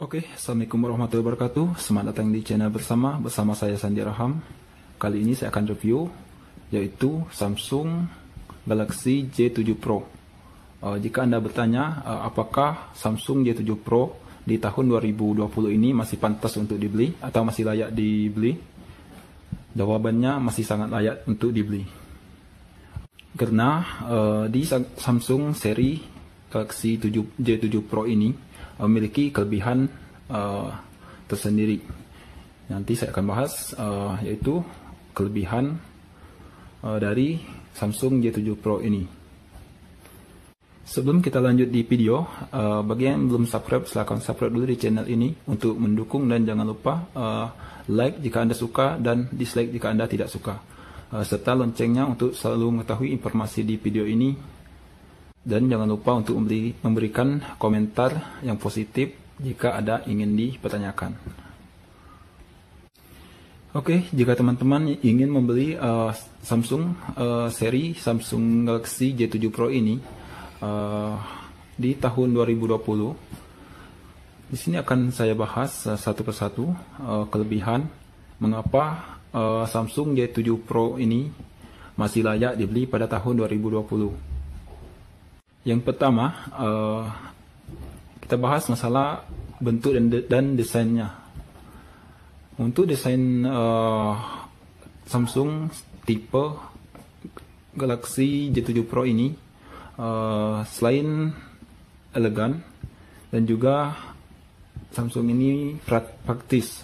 Oke, okay, Assalamualaikum warahmatullahi wabarakatuh. Selamat datang di channel bersama bersama saya Sandi Raham. Kali ini saya akan review yaitu Samsung Galaxy J7 Pro. Uh, jika Anda bertanya uh, apakah Samsung J7 Pro di tahun 2020 ini masih pantas untuk dibeli atau masih layak dibeli? Jawabannya masih sangat layak untuk dibeli. Karena uh, di Samsung seri Galaxy 7, J7 Pro ini uh, memiliki kelebihan uh, tersendiri. Nanti saya akan bahas uh, yaitu kelebihan uh, dari Samsung J7 Pro ini. Sebelum kita lanjut di video, uh, bagi yang belum subscribe silahkan subscribe dulu di channel ini untuk mendukung dan jangan lupa uh, like jika anda suka dan dislike jika anda tidak suka. Uh, serta loncengnya untuk selalu mengetahui informasi di video ini dan jangan lupa untuk memberikan komentar yang positif jika ada ingin dipertanyakan. Oke, okay, jika teman-teman ingin membeli uh, Samsung uh, seri Samsung Galaxy J7 Pro ini uh, di tahun 2020, di sini akan saya bahas uh, satu persatu uh, kelebihan mengapa uh, Samsung J7 Pro ini masih layak dibeli pada tahun 2020. Yang pertama, uh, kita bahas masalah bentuk dan, dan desainnya. Untuk desain uh, Samsung tipe Galaxy J7 Pro ini, uh, selain elegan dan juga Samsung ini praktis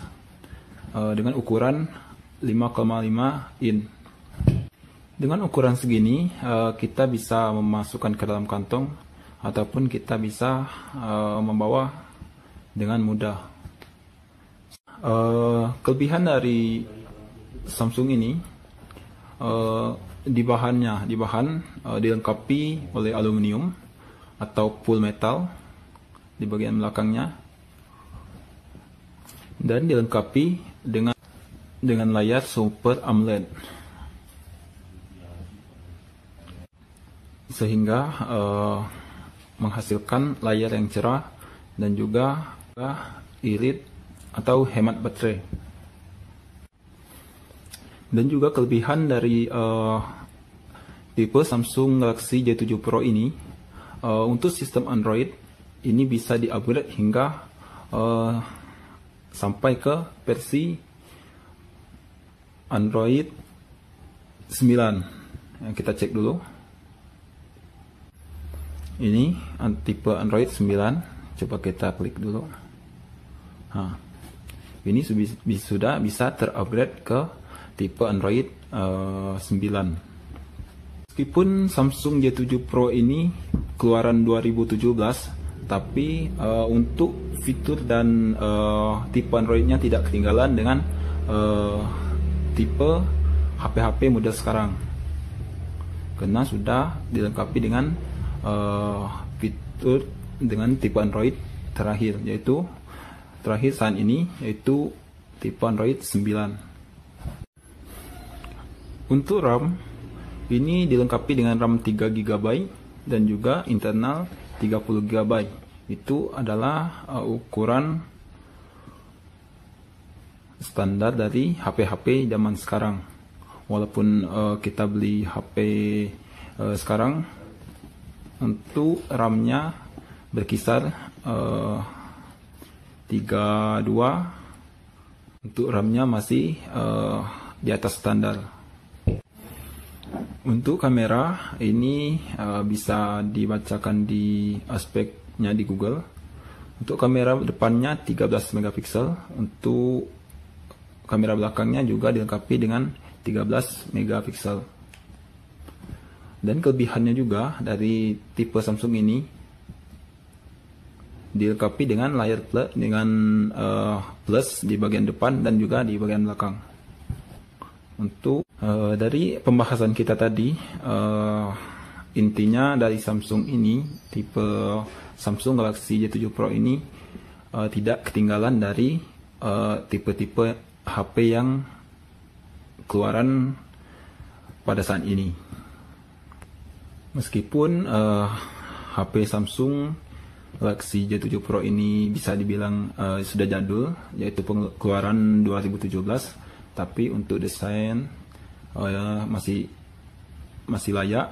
uh, dengan ukuran 5,5 in dengan ukuran segini, eh, kita bisa memasukkan ke dalam kantong ataupun kita bisa eh, membawa dengan mudah. Eh, kelebihan dari Samsung ini di bahannya, di bahan dilengkapi oleh aluminium atau full metal di bagian belakangnya dan dilengkapi dengan dengan layar Super AMOLED. sehingga uh, menghasilkan layar yang cerah dan juga eh, irit atau hemat baterai. Dan juga kelebihan dari uh, tipe Samsung Galaxy J7 Pro ini uh, untuk sistem Android ini bisa diupgrade hingga uh, sampai ke versi Android 9. Kita cek dulu ini tipe Android 9 coba kita klik dulu nah, ini sudah bisa terupgrade ke tipe Android uh, eh, 9 meskipun Samsung J7 Pro ini keluaran 2017 tapi uh, untuk fitur dan uh, tipe Androidnya tidak ketinggalan dengan uh, tipe HP-HP model sekarang karena sudah dilengkapi dengan uh, fitur dengan tipe Android terakhir yaitu terakhir saat ini yaitu tipe Android 9. Untuk RAM ini dilengkapi dengan RAM 3 GB dan juga internal 30 GB. Itu adalah uh, ukuran standar dari HP-HP zaman sekarang. Walaupun uh, kita beli HP uh, sekarang untuk RAM-nya berkisar uh, eh, 32 untuk RAM-nya masih uh, di atas standar untuk kamera ini uh, bisa dibacakan di aspeknya di Google untuk kamera depannya 13 megapiksel untuk kamera belakangnya juga dilengkapi dengan 13 megapiksel dan kelebihannya juga dari tipe Samsung ini dilengkapi dengan layar plus e, dengan uh, plus di bagian depan dan juga di bagian belakang. Untuk uh, dari pembahasan kita tadi uh, intinya dari Samsung ini tipe Samsung Galaxy J7 Pro ini uh, tidak ketinggalan dari tipe-tipe uh, tipe -tipe HP yang keluaran pada saat ini meskipun uh, eh, HP Samsung Galaxy J7 Pro ini bisa dibilang uh, sudah jadul yaitu pengeluaran 2017 tapi untuk desain uh, masih masih layak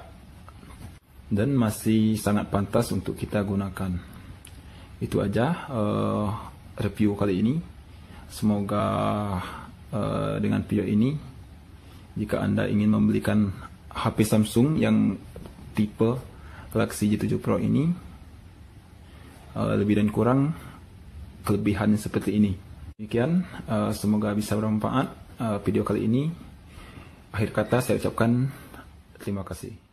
dan masih sangat pantas untuk kita gunakan itu aja uh, review kali ini semoga uh, dengan video ini jika anda ingin membelikan HP Samsung yang tipe Galaxy J7 Pro ini uh, lebih dan kurang kelebihannya seperti ini. Demikian, uh, semoga bisa bermanfaat uh, video kali ini. Akhir kata saya ucapkan terima kasih.